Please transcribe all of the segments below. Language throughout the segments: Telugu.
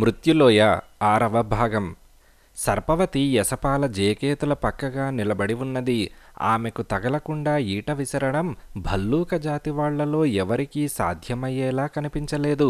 మృత్యులోయ ఆరవ భాగం సర్పవతి యశపాల జేకేతుల పక్కగా నిలబడి ఉన్నది ఆమెకు తగలకుండా ఈట విసరడం భల్లూక జాతి వాళ్లలో ఎవరికీ సాధ్యమయ్యేలా కనిపించలేదు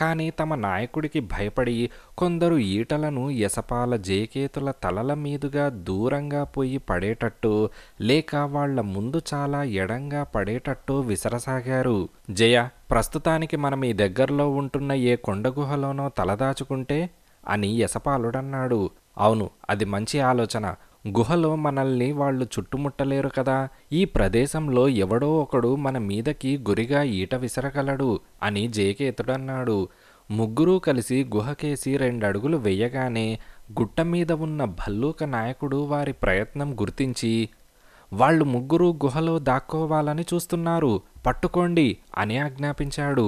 కానీ తమ నాయకుడికి భయపడి కొందరు ఈటలను యశపాల జేకేతుల తలల మీదుగా దూరంగా పోయి పడేటట్టు లేక వాళ్ల ముందు చాలా ఎడంగా పడేటట్టు విసరసాగారు జయ ప్రస్తుతానికి మనం ఈ దగ్గరలో ఉంటున్న ఏ కొండగుహలోనో తలదాచుకుంటే అని యశపాలుడన్నాడు అవును అది మంచి ఆలోచన గుహలో మనల్ని వాళ్ళు చుట్టుముట్టలేరు కదా ఈ ప్రదేశంలో ఎవడో ఒకడు మన మీదకి గురిగా ఈట విసరగలడు అని జేకేతుడన్నాడు ముగ్గురూ కలిసి గుహకేసి రెండడుగులు వెయ్యగానే గుట్ట మీద ఉన్న భల్లూక నాయకుడు వారి ప్రయత్నం గుర్తించి వాళ్ళు ముగ్గురూ గుహలో దాక్కోవాలని చూస్తున్నారు పట్టుకోండి అని ఆజ్ఞాపించాడు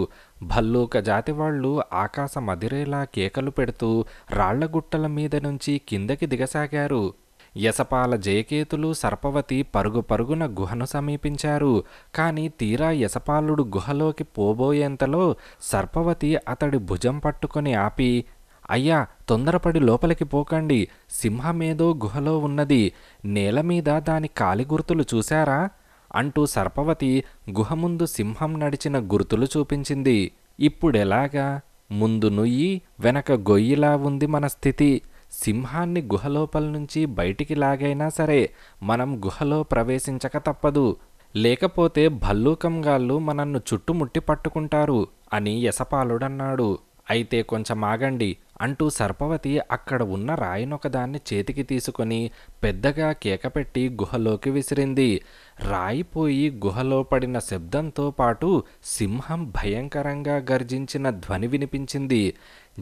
భల్లూక జాతివాళ్లు ఆకాశ మదిరేలా కేకలు పెడుతూ రాళ్లగుట్టల మీద నుంచి కిందకి దిగసాగారు యసపాల జయకేతులు సర్పవతి పరుగు పరుగున గుహను సమీపించారు కాని తీరా యసపాలుడు గుహలోకి పోబోయేంతలో సర్పవతి అతడి భుజం పట్టుకొని ఆపి అయ్యా తొందరపడి లోపలికి పోకండి సింహమేదో గుహలో ఉన్నది నేల మీద దాని కాలిగుర్తులు చూశారా అంటూ సర్పవతి గుహ ముందు సింహం నడిచిన గుర్తులు చూపించింది ఇప్పుడెలాగా ముందు నుయ్యి వెనక గొయ్యిలా ఉంది మన స్థితి సింహాన్ని గుహలోపల నుంచి బయటికి లాగైనా సరే మనం గుహలో ప్రవేశించక తప్పదు లేకపోతే భల్లూకంగాళ్ళు మనన్ను చుట్టుముట్టి పట్టుకుంటారు అని యశపాలుడన్నాడు అయితే కొంచెం ఆగండి అంటూ సర్పవతి అక్కడ ఉన్న రాయినొకదాన్ని చేతికి తీసుకొని పెద్దగా కేకపెట్టి గుహలోకి విసిరింది రాయిపోయి గుహలో పడిన శబ్దంతో పాటు సింహం భయంకరంగా గర్జించిన ధ్వని వినిపించింది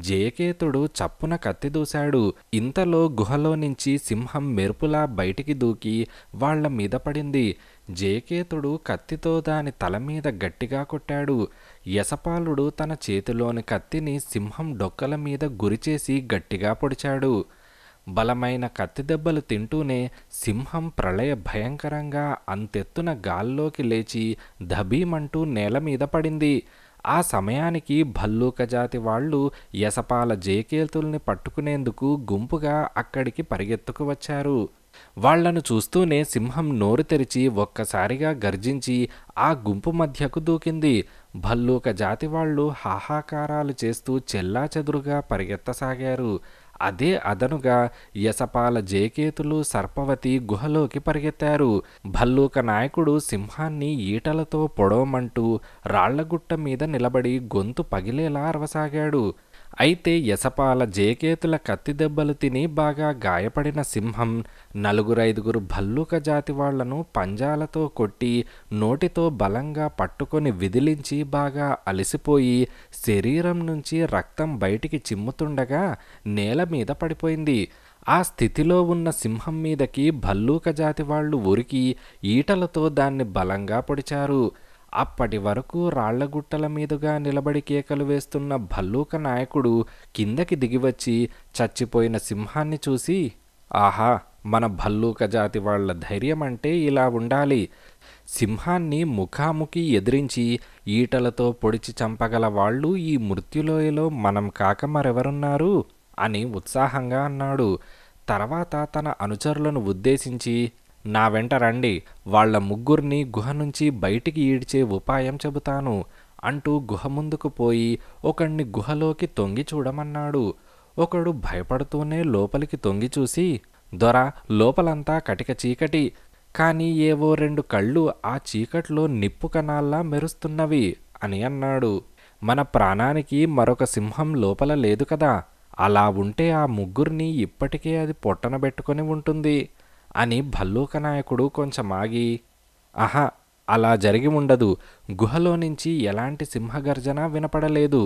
జయకేతుడు చప్పున కత్తిదూశాడు ఇంతలో గుహలో నుంచి సింహం మెరుపులా బయటికి దూకి వాళ్ల మీద పడింది జేకేతుడు కత్తితో దాని తల మీద గట్టిగా కొట్టాడు యశపాలుడు తన చేతిలోని కత్తిని సింహం డొక్కల మీద గురిచేసి గట్టిగా పొడిచాడు బలమైన కత్తి దెబ్బలు తింటూనే సింహం ప్రళయ భయంకరంగా అంతెత్తున గాల్లోకి లేచి ధబీమంటూ నేల మీద పడింది ఆ సమయానికి భల్లూక జాతి వాళ్ళు యశపాల జేకేతుల్ని పట్టుకునేందుకు గుంపుగా అక్కడికి పరిగెత్తుకు వచ్చారు వాళ్లను చూస్తూనే సింహం నోరు తెరిచి ఒక్కసారిగా గర్జించి ఆ గుంపు మధ్యకు దూకింది భల్లూక జాతి వాళ్ళు హాహాకారాలు చేస్తూ చెల్లా చెదురుగా పరిగెత్తసాగారు అదే అదనుగా యశపాల జేకేతులు సర్పవతి గుహలోకి పరిగెత్తారు భల్లూక నాయకుడు సింహాన్ని ఈటలతో పొడవమంటూ రాళ్లగుట్ట మీద నిలబడి గొంతు పగిలేలా అరవసాగాడు అయితే యసపాల జేకేతుల దెబ్బలు తిని బాగా గాయపడిన సింహం నలుగురైదుగురు భల్లూక జాతి వాళ్లను పంజాలతో కొట్టి నోటితో బలంగా పట్టుకొని విదిలించి బాగా అలసిపోయి శరీరం నుంచి రక్తం బయటికి చిమ్ముతుండగా నేల మీద పడిపోయింది ఆ స్థితిలో ఉన్న సింహం మీదకి భల్లూక జాతి వాళ్ళు ఉరికి ఈటలతో దాన్ని బలంగా పొడిచారు అప్పటి వరకు రాళ్లగుట్టల మీదుగా నిలబడి కేకలు వేస్తున్న భల్లూక నాయకుడు కిందకి దిగివచ్చి చచ్చిపోయిన సింహాన్ని చూసి ఆహా మన భల్లూక జాతి వాళ్ల ధైర్యం అంటే ఇలా ఉండాలి సింహాన్ని ముఖాముఖి ఎదిరించి ఈటలతో పొడిచి చంపగల వాళ్ళు ఈ మృత్యులోయలో మనం కాక మరెవరున్నారు అని ఉత్సాహంగా అన్నాడు తర్వాత తన అనుచరులను ఉద్దేశించి నా వెంట రండి వాళ్ల ముగ్గుర్ని గుహ నుంచి బయటికి ఈడ్చే ఉపాయం చెబుతాను అంటూ గుహ ముందుకు పోయి ఒకణ్ణి గుహలోకి తొంగి చూడమన్నాడు ఒకడు భయపడుతూనే లోపలికి తొంగి చూసి దొర లోపలంతా కటిక చీకటి కానీ ఏవో రెండు కళ్ళు ఆ చీకట్లో నిప్పు కణాల్లా మెరుస్తున్నవి అని అన్నాడు మన ప్రాణానికి మరొక సింహం లోపల లేదు కదా అలా ఉంటే ఆ ముగ్గురిని ఇప్పటికే అది పొట్టనబెట్టుకొని ఉంటుంది అని భల్లూక నాయకుడు కొంచెం ఆగి అహా అలా జరిగి ఉండదు గుహలో నుంచి ఎలాంటి సింహగర్జన వినపడలేదు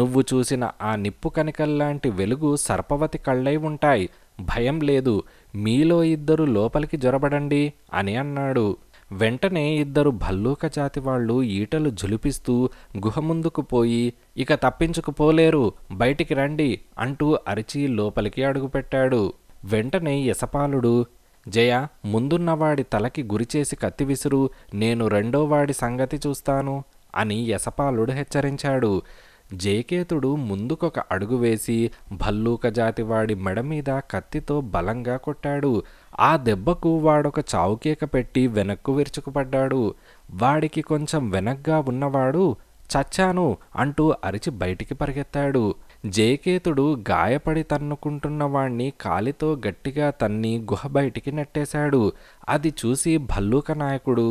నువ్వు చూసిన ఆ నిప్పు కనికల్లాంటి వెలుగు సర్పవతి కళ్ళై ఉంటాయి భయం లేదు మీలో ఇద్దరు లోపలికి జొరబడండి అని అన్నాడు వెంటనే ఇద్దరు భల్లూక జాతి వాళ్ళు ఈటలు జులిపిస్తూ గుహ ముందుకు పోయి ఇక తప్పించుకుపోలేరు బయటికి రండి అంటూ అరిచి లోపలికి అడుగుపెట్టాడు వెంటనే యశపాలుడు జయ ముందున్నవాడి తలకి గురిచేసి కత్తి విసురు నేను రెండోవాడి సంగతి చూస్తాను అని యశపాలుడు హెచ్చరించాడు జయకేతుడు ముందుకొక అడుగు వేసి భల్లూక జాతివాడి మెడ మీద కత్తితో బలంగా కొట్టాడు ఆ దెబ్బకు వాడొక చావుకేక పెట్టి వెనక్కు విరుచుకుపడ్డాడు వాడికి కొంచెం వెనక్గా ఉన్నవాడు చచ్చాను అంటూ అరిచి బయటికి పరిగెత్తాడు జయకేతుడు గాయపడి తన్నుకుంటున్న వాణ్ణి కాలితో గట్టిగా తన్ని గుహ బయటికి నెట్టేశాడు అది చూసి భల్లూక నాయకుడు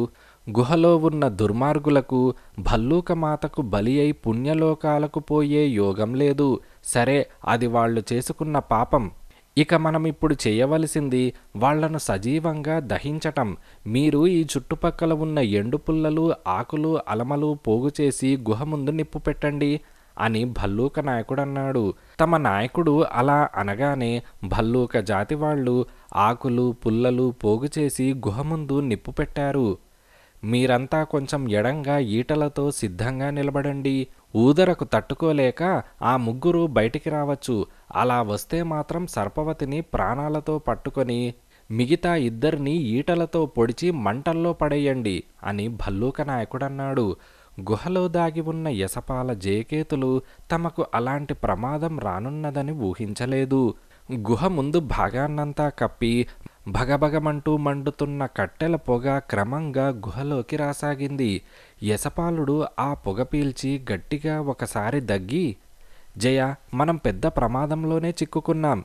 గుహలో ఉన్న దుర్మార్గులకు భల్లూక మాతకు బలి అయి పుణ్యలోకాలకు పోయే యోగం లేదు సరే అది వాళ్ళు చేసుకున్న పాపం ఇక మనం ఇప్పుడు చేయవలసింది వాళ్లను సజీవంగా దహించటం మీరు ఈ చుట్టుపక్కల ఉన్న ఎండు పుల్లలు ఆకులు అలమలు పోగుచేసి గుహ ముందు నిప్పు పెట్టండి అని భల్లూక నాయకుడు అన్నాడు తమ నాయకుడు అలా అనగానే భల్లూక జాతి వాళ్ళు ఆకులు పుల్లలు పోగు చేసి గుహ ముందు నిప్పు పెట్టారు మీరంతా కొంచెం ఎడంగా ఈటలతో సిద్ధంగా నిలబడండి ఊదరకు తట్టుకోలేక ఆ ముగ్గురు బయటికి రావచ్చు అలా వస్తే మాత్రం సర్పవతిని ప్రాణాలతో పట్టుకొని మిగతా ఇద్దరిని ఈటలతో పొడిచి మంటల్లో పడేయండి అని భల్లూక నాయకుడన్నాడు గుహలో దాగి ఉన్న యశపాల జేకేతులు తమకు అలాంటి ప్రమాదం రానున్నదని ఊహించలేదు గుహ ముందు భాగాన్నంతా కప్పి భగభగమంటూ మండుతున్న కట్టెల పొగ క్రమంగా గుహలోకి రాసాగింది యశపాలుడు ఆ పొగ పీల్చి గట్టిగా ఒకసారి దగ్గి జయ మనం పెద్ద ప్రమాదంలోనే చిక్కుకున్నాం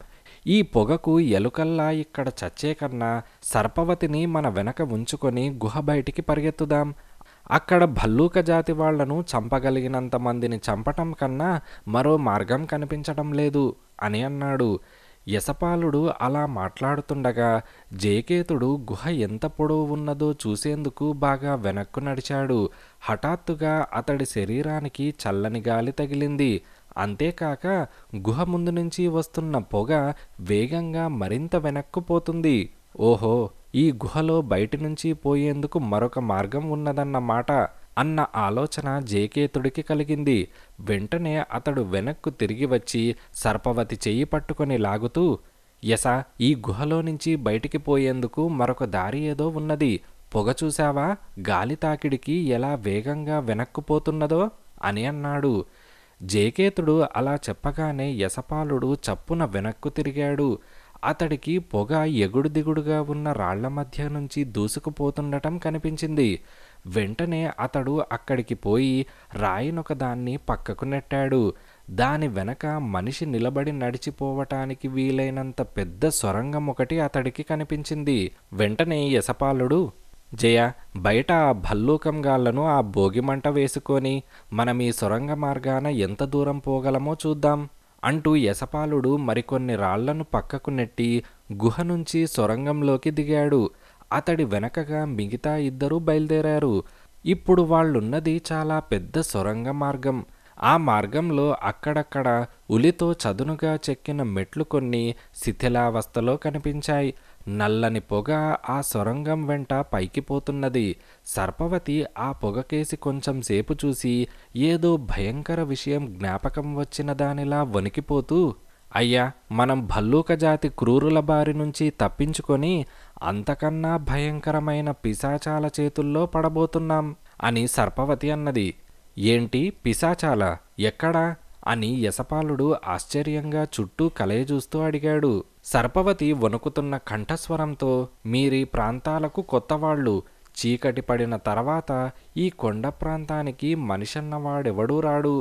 ఈ పొగకు ఎలుకల్లా ఇక్కడ చచ్చే కన్నా సర్పవతిని మన వెనక ఉంచుకొని గుహ బయటికి పరిగెత్తుదాం అక్కడ భల్లూక జాతి వాళ్లను చంపగలిగినంత మందిని చంపటం కన్నా మరో మార్గం కనిపించటం లేదు అని అన్నాడు యశపాలుడు అలా మాట్లాడుతుండగా జయకేతుడు గుహ ఎంత పొడవు ఉన్నదో చూసేందుకు బాగా వెనక్కు నడిచాడు హఠాత్తుగా అతడి శరీరానికి చల్లని గాలి తగిలింది అంతేకాక గుహ ముందు నుంచి వస్తున్న పొగ వేగంగా మరింత వెనక్కుపోతుంది ఓహో ఈ గుహలో బయటి నుంచి పోయేందుకు మరొక మార్గం ఉన్నదన్నమాట అన్న ఆలోచన జేకేతుడికి కలిగింది వెంటనే అతడు వెనక్కు తిరిగి వచ్చి సర్పవతి చెయ్యి పట్టుకొని లాగుతూ యస ఈ గుహలో నుంచి బయటికి పోయేందుకు మరొక దారి ఏదో ఉన్నది పొగ చూశావా గాలి తాకిడికి ఎలా వేగంగా వెనక్కుపోతున్నదో అని అన్నాడు జేకేతుడు అలా చెప్పగానే యశపాలుడు చప్పున వెనక్కు తిరిగాడు అతడికి పొగ ఎగుడు దిగుడుగా ఉన్న రాళ్ల మధ్య నుంచి దూసుకుపోతుండటం కనిపించింది వెంటనే అతడు అక్కడికి పోయి రాయినొక దాన్ని పక్కకు నెట్టాడు దాని వెనక మనిషి నిలబడి నడిచిపోవటానికి వీలైనంత పెద్ద సొరంగం ఒకటి అతడికి కనిపించింది వెంటనే యశపాలుడు జయ బయట ఆ భల్లూకంగాళ్లను ఆ భోగిమంట వేసుకొని మనం ఈ సొరంగ మార్గాన ఎంత దూరం పోగలమో చూద్దాం అంటూ యశపాలుడు మరికొన్ని రాళ్లను పక్కకు నెట్టి గుహ నుంచి సొరంగంలోకి దిగాడు అతడి వెనకగా మిగతా ఇద్దరూ బయలుదేరారు ఇప్పుడు వాళ్ళున్నది చాలా పెద్ద సొరంగ మార్గం ఆ మార్గంలో అక్కడక్కడ ఉలితో చదునుగా చెక్కిన మెట్లు కొన్ని శిథిలావస్థలో కనిపించాయి నల్లని పొగ ఆ సొరంగం వెంట పైకి పోతున్నది సర్పవతి ఆ పొగకేసి కొంచెం సేపు చూసి ఏదో భయంకర విషయం జ్ఞాపకం వచ్చిన దానిలా వణికిపోతూ అయ్యా మనం భల్లూక జాతి క్రూరుల బారి నుంచి తప్పించుకొని అంతకన్నా భయంకరమైన పిశాచాల చేతుల్లో పడబోతున్నాం అని సర్పవతి అన్నది ఏంటి పిశాచాల ఎక్కడా అని యశపాలుడు ఆశ్చర్యంగా చుట్టూ కలయ చూస్తూ అడిగాడు సర్పవతి వణుకుతున్న కంఠస్వరంతో మీరీ ప్రాంతాలకు కొత్తవాళ్ళు చీకటి పడిన తర్వాత ఈ కొండ ప్రాంతానికి మనిషన్నవాడెవడూ రాడు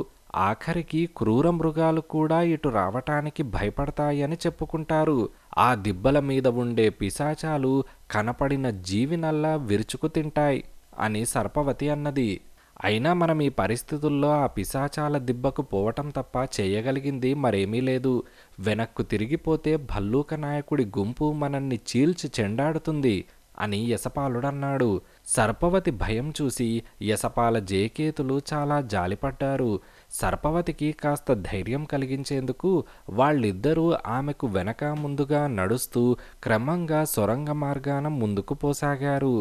ఆఖరికి క్రూర మృగాలు కూడా ఇటు రావటానికి భయపడతాయని చెప్పుకుంటారు ఆ దిబ్బల మీద ఉండే పిశాచాలు కనపడిన జీవినల్లా విరుచుకు తింటాయి అని సర్పవతి అన్నది అయినా మనం ఈ పరిస్థితుల్లో ఆ పిశాచాల దిబ్బకు పోవటం తప్ప చేయగలిగింది మరేమీ లేదు వెనక్కు తిరిగిపోతే భల్లూక నాయకుడి గుంపు మనల్ని చీల్చి చెండాడుతుంది అని యశపాలుడన్నాడు సర్పవతి భయం చూసి యశపాల జేకేతులు చాలా జాలిపడ్డారు సర్పవతికి కాస్త ధైర్యం కలిగించేందుకు వాళ్ళిద్దరూ ఆమెకు వెనక ముందుగా నడుస్తూ క్రమంగా సొరంగ మార్గాన ముందుకు పోసాగారు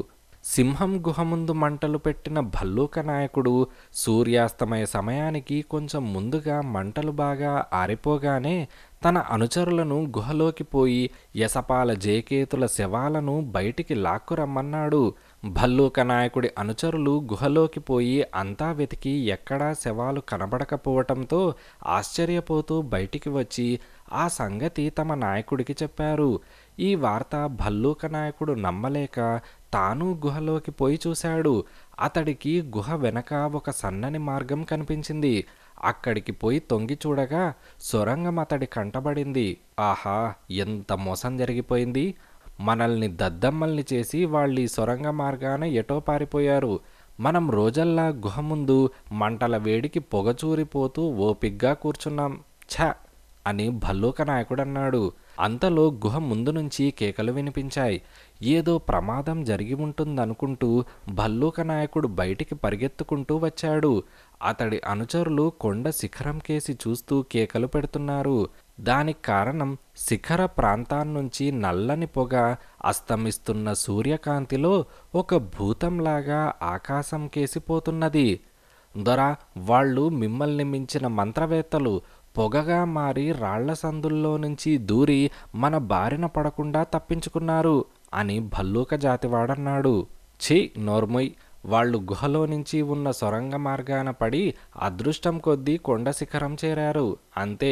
సింహం గుహ ముందు మంటలు పెట్టిన భల్లూక నాయకుడు సూర్యాస్తమయ సమయానికి కొంచెం ముందుగా మంటలు బాగా ఆరిపోగానే తన అనుచరులను గుహలోకి పోయి యసపాల జేకేతుల శవాలను బయటికి లాక్కురమ్మన్నాడు భల్లూక నాయకుడి అనుచరులు గుహలోకి పోయి అంతా వెతికి ఎక్కడా శవాలు కనబడకపోవటంతో ఆశ్చర్యపోతూ బయటికి వచ్చి ఆ సంగతి తమ నాయకుడికి చెప్పారు ఈ వార్త భల్లూక నాయకుడు నమ్మలేక తాను గుహలోకి పోయి చూశాడు అతడికి గుహ వెనక ఒక సన్నని మార్గం కనిపించింది అక్కడికి పోయి తొంగి చూడగా సొరంగం అతడి కంటబడింది ఆహా ఎంత మోసం జరిగిపోయింది మనల్ని దద్దమ్మల్ని చేసి వాళ్ళు ఈ సొరంగ మార్గాన ఎటో పారిపోయారు మనం రోజల్లా గుహ ముందు మంటల వేడికి పొగచూరిపోతూ ఓపిగ్గా కూర్చున్నాం ఛ అని భల్లూక నాయకుడు అన్నాడు అంతలో గుహ ముందు నుంచి కేకలు వినిపించాయి ఏదో ప్రమాదం జరిగి ఉంటుందనుకుంటూ భల్లూక నాయకుడు బయటికి పరిగెత్తుకుంటూ వచ్చాడు అతడి అనుచరులు కొండ శిఖరం కేసి చూస్తూ కేకలు పెడుతున్నారు దానికి కారణం శిఖర ప్రాంతాన్నించి నల్లని పొగ అస్తమిస్తున్న సూర్యకాంతిలో ఒక భూతంలాగా ఆకాశం కేసిపోతున్నది దొర వాళ్ళు మిమ్మల్ని మించిన మంత్రవేత్తలు పొగగా మారి రాళ్ల సందుల్లో నుంచి దూరి మన బారిన పడకుండా తప్పించుకున్నారు అని భల్లూక జాతివాడన్నాడు ఛీ నోర్ముయ్ వాళ్ళు గుహలో నుంచి ఉన్న సొరంగ మార్గాన పడి అదృష్టం కొద్దీ కొండ శిఖరం చేరారు అంతే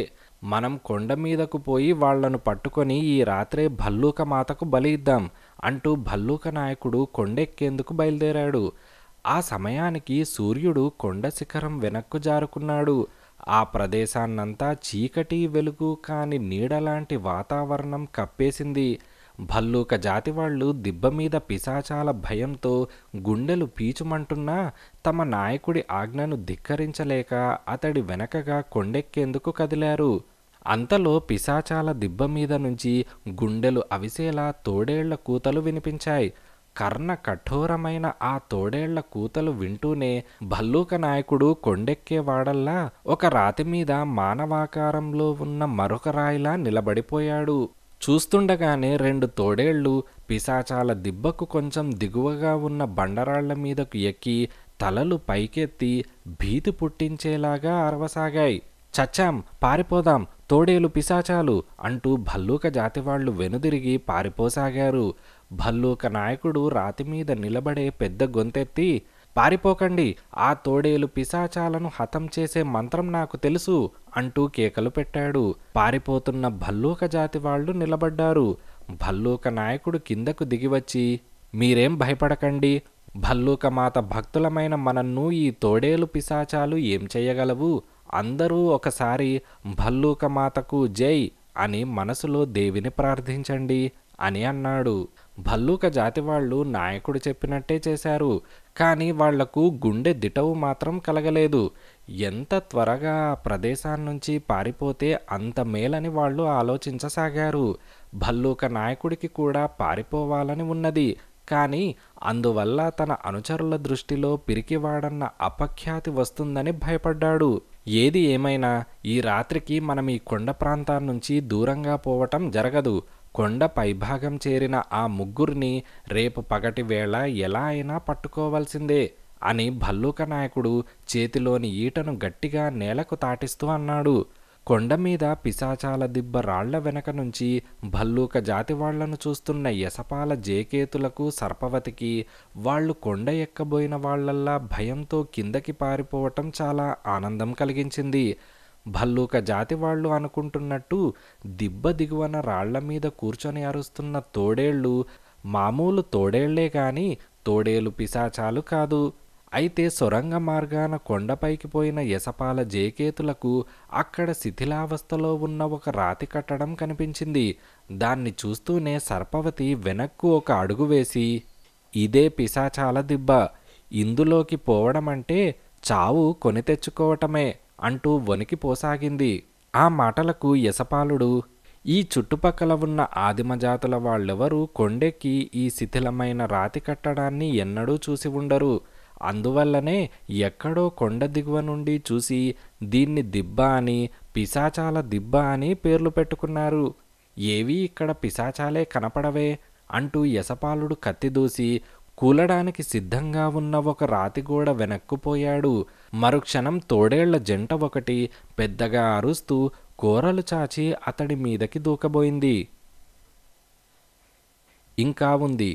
మనం కొండ మీదకు పోయి వాళ్లను పట్టుకొని ఈ రాత్రే భల్లూక మాతకు బలి ఇద్దాం అంటూ భల్లూక నాయకుడు కొండెక్కేందుకు బయలుదేరాడు ఆ సమయానికి సూర్యుడు కొండ శిఖరం వెనక్కు జారుకున్నాడు ఆ ప్రదేశాన్నంతా చీకటి వెలుగు కాని నీడలాంటి వాతావరణం కప్పేసింది భల్లూక జాతివాళ్లు దిబ్బ మీద పిశాచాల భయంతో గుండెలు పీచుమంటున్నా తమ నాయకుడి ఆజ్ఞను ధిక్కరించలేక అతడి వెనకగా కొండెక్కేందుకు కదిలారు అంతలో పిశాచాల దిబ్బ మీద నుంచి గుండెలు అవిసేలా తోడేళ్ల కూతలు వినిపించాయి కర్ణ కఠోరమైన ఆ తోడేళ్ల కూతలు వింటూనే భల్లూక నాయకుడు కొండెక్కేవాడల్లా ఒక రాతి మీద మానవాకారంలో ఉన్న మరొక రాయిలా నిలబడిపోయాడు చూస్తుండగానే రెండు తోడేళ్లు పిశాచాల దిబ్బకు కొంచెం దిగువగా ఉన్న బండరాళ్ల మీదకు ఎక్కి తలలు పైకెత్తి భీతి పుట్టించేలాగా అరవసాగాయి చచ్చాం పారిపోదాం తోడేలు పిశాచాలు అంటూ భల్లూక జాతివాళ్లు వెనుదిరిగి పారిపోసాగారు భల్లూక నాయకుడు రాతి మీద నిలబడే పెద్ద గొంతెత్తి పారిపోకండి ఆ తోడేలు పిశాచాలను హతం చేసే మంత్రం నాకు తెలుసు అంటూ కేకలు పెట్టాడు పారిపోతున్న భల్లూక జాతి వాళ్ళు నిలబడ్డారు భల్లూక నాయకుడు కిందకు దిగివచ్చి మీరేం భయపడకండి భల్లూక మాత భక్తులమైన మనన్ను ఈ తోడేలు పిశాచాలు ఏం చేయగలవు అందరూ ఒకసారి భల్లూక మాతకు జై అని మనసులో దేవిని ప్రార్థించండి అని అన్నాడు భల్లూక జాతి వాళ్ళు నాయకుడు చెప్పినట్టే చేశారు కానీ వాళ్లకు గుండె దిటవు మాత్రం కలగలేదు ఎంత త్వరగా ప్రదేశాన్నించి పారిపోతే అంత మేలని వాళ్ళు ఆలోచించసాగారు భల్లూక నాయకుడికి కూడా పారిపోవాలని ఉన్నది కానీ అందువల్ల తన అనుచరుల దృష్టిలో పిరికివాడన్న అపఖ్యాతి వస్తుందని భయపడ్డాడు ఏది ఏమైనా ఈ రాత్రికి మనం ఈ కొండ ప్రాంతాన్నించి దూరంగా పోవటం జరగదు కొండ పైభాగం చేరిన ఆ ముగ్గురిని రేపు పగటి వేళ ఎలా అయినా పట్టుకోవాల్సిందే అని భల్లూక నాయకుడు చేతిలోని ఈటను గట్టిగా నేలకు తాటిస్తూ అన్నాడు కొండ మీద పిశాచాల దిబ్బ రాళ్ల వెనక నుంచి భల్లూక జాతి చూస్తున్న యసపాల జేకేతులకు సర్పవతికి వాళ్ళు కొండ ఎక్కబోయిన వాళ్లల్లా భయంతో కిందకి పారిపోవటం చాలా ఆనందం కలిగించింది భల్లూక జాతి వాళ్ళు అనుకుంటున్నట్టు దిబ్బ దిగువన రాళ్ల మీద కూర్చొని అరుస్తున్న తోడేళ్లు మామూలు తోడేళ్లే కాని తోడేలు పిశాచాలు కాదు అయితే సొరంగ మార్గాన కొండపైకి పోయిన యసపాల జేకేతులకు అక్కడ శిథిలావస్థలో ఉన్న ఒక రాతి కట్టడం కనిపించింది దాన్ని చూస్తూనే సర్పవతి వెనక్కు ఒక అడుగు వేసి ఇదే పిశాచాల దిబ్బ ఇందులోకి పోవడమంటే చావు కొని తెచ్చుకోవటమే అంటూ వణికిపోసాగింది ఆ మాటలకు యశపాలుడు ఈ చుట్టుపక్కల ఉన్న ఆదిమజాతుల వాళ్ళెవరూ కొండెక్కి ఈ శిథిలమైన రాతి కట్టడాన్ని ఎన్నడూ చూసి ఉండరు అందువల్లనే ఎక్కడో కొండ దిగువ నుండి చూసి దీన్ని దిబ్బ అని పిశాచాల దిబ్బ అని పేర్లు పెట్టుకున్నారు ఏవీ ఇక్కడ పిశాచాలే కనపడవే అంటూ యశపాలుడు కత్తిదూసి కూలడానికి సిద్ధంగా ఉన్న ఒక రాతిగోడ వెనక్కుపోయాడు మరుక్షణం తోడేళ్ల జంట ఒకటి పెద్దగా అరుస్తూ కూరలు చాచి అతడి మీదకి దూకబోయింది ఇంకా ఉంది